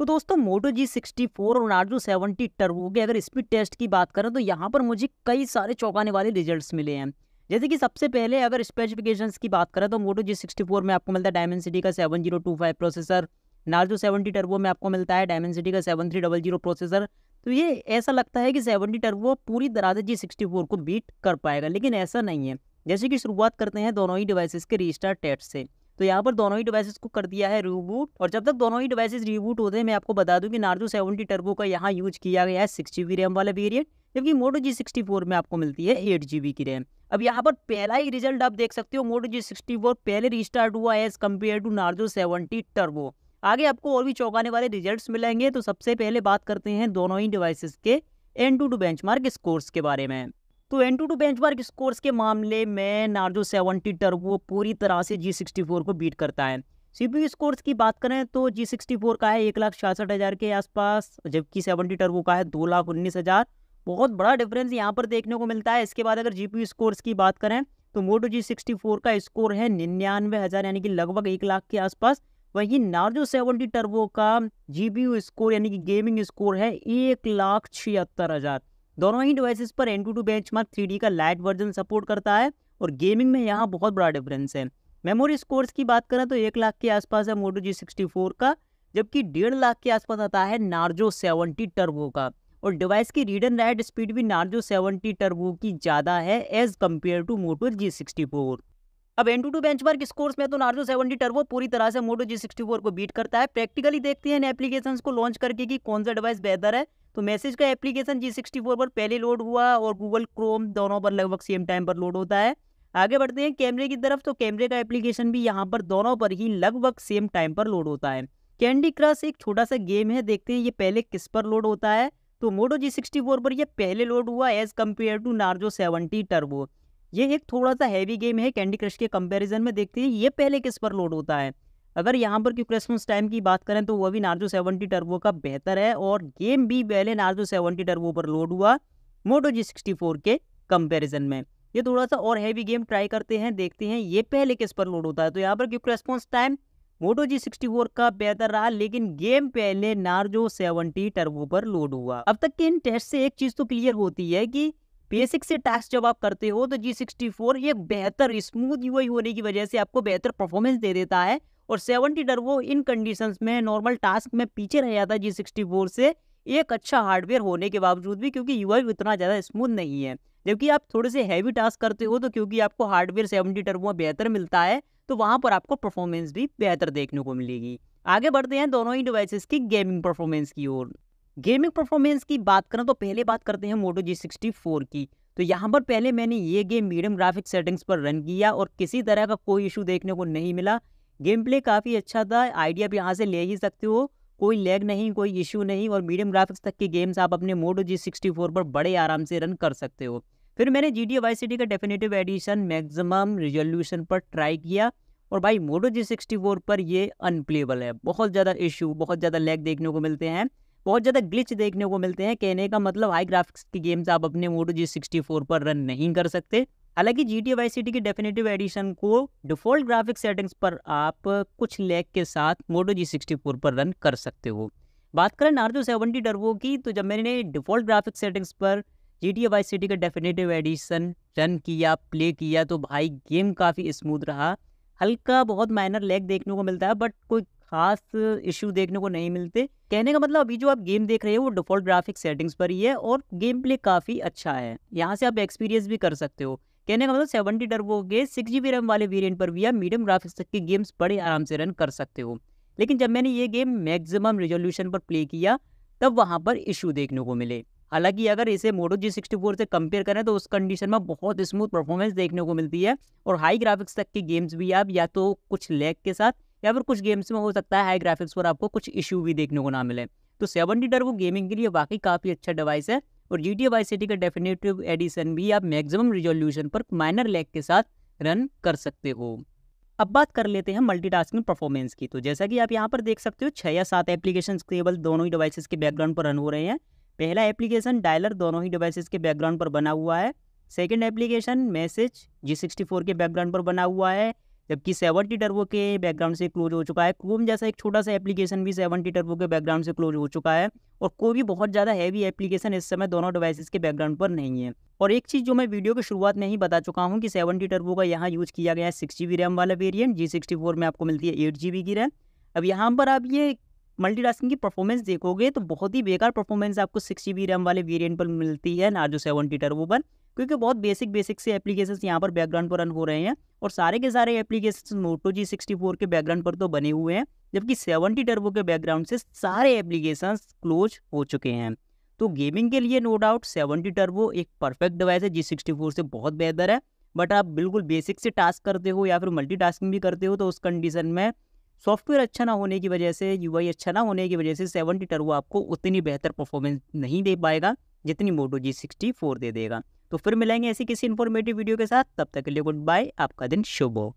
तो दोस्तों Moto G sixty four और नार्जो सेवेंटी टर्बो के अगर स्पीड टेस्ट की बात करें तो यहाँ पर मुझे कई सारे चौंकाने वाले रिजल्ट्स मिले हैं जैसे कि सबसे पहले अगर स्पेसिफिकेशंस की बात करें तो मोटो जी सिक्सटी फोर में आपको मिलता है डायमंड सिटी का seven zero two five processor Narzo seventy turbo में आपको मिलता है डायमंड सिटी का seven three double zero processor तो ये ऐसा लगता है कि सेवनटी टर्बो पूरी तरह से जी सिक्सटी फोर को बीट कर पाएगा लेकिन ऐसा नहीं है जैसे कि शुरुआत करते हैं दोनों ही डिवाइसेस के रजिस्टर टेस्ट से तो यहाँ पर दोनों ही डिवाइसेस को कर दिया है रिबूट और जब तक दोनों ही डिवाइसेस रिबूट होते हैं मैं आपको बता दूं कि नार्जो सेवेंटी टर्बो का यहाँ यूज किया गया है सिक्स जी रैम वाला वेरियंट जबकि मोटो जी सिक्सटी फोर में आपको मिलती है एट जीबी की रैम अब यहाँ पर पहला ही रिजल्ट आप देख सकते हो मोटो जी सिक्सटी फोर पहले रिस्टार्ट हुआ है as compare to Narzo seventy turbo आगे आपको और भी चौंकाने वाले रिजल्ट्स मिलेंगे तो सबसे पहले बात करते हैं दोनों ही डिवाइसेस के AnTuTu benchmark scores के बारे में तो AnTuTu bench scores के मामले में नार्जो सेवनटी टर्बो पूरी तरह से जी सिक्सटी फोर को बीट करता है सीपीयू स्कोर्स की बात करें तो जी सिक्सटी फोर का है एक लाख छियासठ हज़ार के आसपास जबकि सेवनटी टर्बो का है दो लाख उन्नीस हज़ार बहुत बड़ा डिफरेंस यहाँ पर देखने को मिलता है इसके बाद अगर जी पी स्कोर्स की बात करें तो मोटो जी सिक्सटी फोर का स्कोर है निन्यानवे हज़ार यानी कि लगभग एक लाख के आसपास वहीं नार्जो सेवनटी टर्बो का जी स्कोर यानी कि गेमिंग स्कोर है एक लाख छिहत्तर हज़ार दोनों ही डिवाइसेस पर AnTuTu benchmark का लाइट वर्जन सपोर्ट करता है और गेमिंग में यहाँ बहुत बड़ा डिफरेंस है मेमोरी स्कोर्स की बात करें तो एक लाख के आसपास है मोटो जी सिक्सटी फोर का जबकि डेढ़ लाख के आसपास आता है नार्जो सेवनटी टर्बो का और डिवाइस की रीड एंड राइट स्पीड भी नार्जो सेवनटी टर्बो की ज़्यादा है as compare to Moto G sixty four अब AnTuTu benchmark scores में तो नार्जो सेवेंटी टर्बो पूरी तरह से मोटो जी सिक्सटी फोर को बीट करता है प्रैक्टिकली देखते हैं इन एप्लीकेशन को लॉन्च करके कि कौन सा डिवाइस बेहतर है तो मैसेज का एप्लीकेशन जी सिक्सटी फोर पर पहले लोड हुआ और गूगल क्रोम दोनों पर लगभग सेम टाइम पर लोड होता है आगे बढ़ते हैं कैमरे की तरफ तो कैमरे का एप्लीकेशन भी यहाँ पर दोनों पर ही लगभग सेम टाइम पर लोड होता है कैंडी क्रश एक छोटा सा गेम है देखते हैं ये पहले किस पर लोड होता है तो मोटो जी सिक्सटी फोर पर यह पहले लोड हुआ as compare to Narzo seventy turbo ये एक थोड़ा सा हैवी गेम है कैंडी क्रश के कंपैरिजन में देखते हैं ये पहले किस पर लोड होता है अगर यहाँ पर क्यों क्रिसमस टाइम की बात करें तो वह भी नार्जो सेवेंटी टर्बो का बेहतर है और गेम भी पहले नार्जो सेवेंटी टर्बो पर लोड हुआ मोटो जी सिक्सटी फोर के कंपेरिजन में ये थोड़ा सा और हैवी गेम ट्राई करते हैं देखते हैं ये पहले किस पर लोड होता है तो यहाँ पर क्योंकि response time Moto G sixty four का बेहतर रहा लेकिन गेम पहले नार्जो सेवेंटी टर्बो पर लोड हुआ अब तक के इन टेस्ट से एक चीज तो क्लियर होती है कि बेसिक से टास्क जब आप करते हो तो जी सिक्सटी फोर ये बेहतर स्मूथ यूआई होने की वजह से आपको बेहतर परफॉर्मेंस दे देता है और सेवनटी टर्बो इन कंडीशंस में नॉर्मल टास्क में पीछे रह जाता है जी सिक्सटी फोर से एक अच्छा हार्डवेयर होने के बावजूद भी क्योंकि यू इतना ज़्यादा स्मूथ नहीं है जबकि आप थोड़े से हैवी टास्क करते हो तो क्योंकि आपको हार्डवेयर सेवनटी टर्बो बेहतर मिलता है तो वहाँ पर आपको परफॉर्मेंस भी बेहतर देखने को मिलेगी आगे बढ़ते हैं दोनों ही डिवाइसेस की गेमिंग परफॉर्मेंस की ओर गेमिंग परफॉर्मेंस की बात करें तो पहले बात करते हैं मोटो जी सिक्सटी फोर की तो यहाँ पर पहले मैंने ये गेम मीडियम ग्राफिक सेटिंग्स पर रन किया और किसी तरह का कोई इशू देखने को नहीं मिला गेम प्ले काफ़ी अच्छा था आइडिया भी यहाँ से ले ही सकते हो कोई लैग नहीं कोई इशू नहीं और मीडियम ग्राफिक्स तक की गेम्स आप अपने मोटो जी सिक्सटी फोर पर बड़े आराम से रन कर सकते हो फिर मैंने जी डी वाई सिटी का डेफिनेटिव एडिशन मैक्सिमम रिजोल्यूशन पर ट्राई किया और भाई मोटो जी सिक्सटी फोर पर ये अनप्लेबल है बहुत ज़्यादा इशू बहुत ज़्यादा लैग देखने को मिलते हैं बहुत ज़्यादा ग्लिच देखने को मिलते हैं कहने का मतलब हाई ग्राफिक्स की गेम्स आप अपने मोटो जी सिक्सटी फोर पर रन नहीं कर सकते हालांकि जी टी वाई टी की डेफिनेटिव एडिशन को डिफ़ॉल्ट ग्राफिक सेटिंग्स पर आप कुछ लैग के साथ मोटो जी सिक्सटी फोर पर रन कर सकते हो बात करें नार्जो सेवेंटी टर्बो की तो जब मैंने डिफ़ॉल्ट ग्राफिक सेटिंग्स पर GTA Vice City का डेफिनेटिव एडिशन रन किया प्ले किया तो भाई गेम काफ़ी स्मूथ रहा हल्का बहुत माइनर लैग देखने को मिलता है बट कोई खास इश्यू देखने को नहीं मिलते कहने का मतलब अभी जो आप गेम देख रहे हो वो डिफॉल्ट ग्राफिक सेटिंग्स पर ही है और गेम प्ले काफ़ी अच्छा है यहाँ से आप एक्सपीरियंस भी कर सकते हो कहने का मतलब सेवेंटी डरबो के सिक्स जी रैम वाले वेरियंट पर भी आप मीडियम ग्राफिक्स तक के गेम्स बड़े आराम से रन कर सकते हो लेकिन जब मैंने ये गेम मैक्सिमम रेजोल्यूशन पर प्ले किया तब वहाँ पर इशू देखने को मिले हालांकि अगर इसे मोडो जी सिक्सटी फोर से कंपेयर करें तो उस कंडीशन में बहुत स्मूथ परफॉर्मेंस देखने को मिलती है और हाई ग्राफिक्स तक के गेम्स भी आप या तो कुछ लैग के साथ या फिर कुछ गेम्स में हो सकता है हाई ग्राफिक्स पर आपको कुछ इशू भी देखने को ना मिले तो सेवन डीटर वो गेमिंग के लिए वाकई काफ़ी अच्छा डिवाइस है और जी टी वाई सिटी का डेफिनेटिव एडिशन भी आप मैक्सिमम रिजोल्यूशन पर माइनर लैग के साथ रन कर सकते हो अब बात कर लेते हैं मल्टीटास्किंग परफॉर्मेंस की तो जैसा कि आप यहाँ पर देख सकते हो छः या सात एप्लीकेशन केवल दोनों ही डिवाइसेस के बैकग्राउंड पर रन हो रहे हैं पहला एप्लीकेशन डायलर दोनों ही डिवाइसेस के बैकग्राउंड पर बना हुआ है second application message G sixty four के बैकग्राउंड पर बना हुआ है जबकि सेवनटी टर्बो के बैकग्राउंड से क्लोज हो चुका है क्रोम जैसा एक छोटा सा एप्लीकेशन भी सेवनटी टर्बो के बैकग्राउंड से क्लोज हो चुका है और कोई भी बहुत ज़्यादा हैवी एप्लीकेशन इस समय दोनों डिवाइसेस के बैकग्राउंड पर नहीं है और एक चीज़ जो मैं वीडियो की शुरुआत में ही बता चुका हूँ कि सेवनटी टर्बो का यहाँ यूज़ किया गया है सिक्स जी रैम वाला वेरियंट जी सिक्सटी फोर में आपको मिलती है एट जी बी की रैम अब यहाँ पर आप ये मल्टीटास्किंग की परफॉर्मेंस देखोगे तो बहुत ही बेकार परफॉर्मेंस आपको सिक्स जी रैम वाले वेरियंट पर मिलती है नार्जो सेवनटी टर्बो पर क्योंकि बहुत बेसिक बेसिक से एप्लीकेशन यहाँ पर बैकग्राउंड पर रन हो रहे हैं और सारे के सारे application Moto G sixty four के बैकग्राउंड पर तो बने हुए हैं जबकि सेवनटी टर्बो के बैकग्राउंड से सारे एप्लीकेशन क्लोज हो चुके हैं तो गेमिंग के लिए नो डाउट सेवनटी टर्बो एक परफेक्ट डिवाइस है जी सिक्सटी फोर से बहुत बेहतर है बट आप बिल्कुल बेसिक से टास्क करते हो या फिर टास्किंग भी करते हो तो उस कंडीशन में सॉफ्टवेयर अच्छा ना होने की वजह से यू अच्छा ना होने की वजह से सेवनटी टर्बो आपको उतनी बेहतर परफॉर्मेंस नहीं दे पाएगा जितनी मोटो जी सिक्सटी फोर दे देगा तो फिर मिलेंगे ऐसी किसी इन्फॉर्मेटिव वीडियो के साथ तब तक के लिए गुड बाय आपका दिन शुभ हो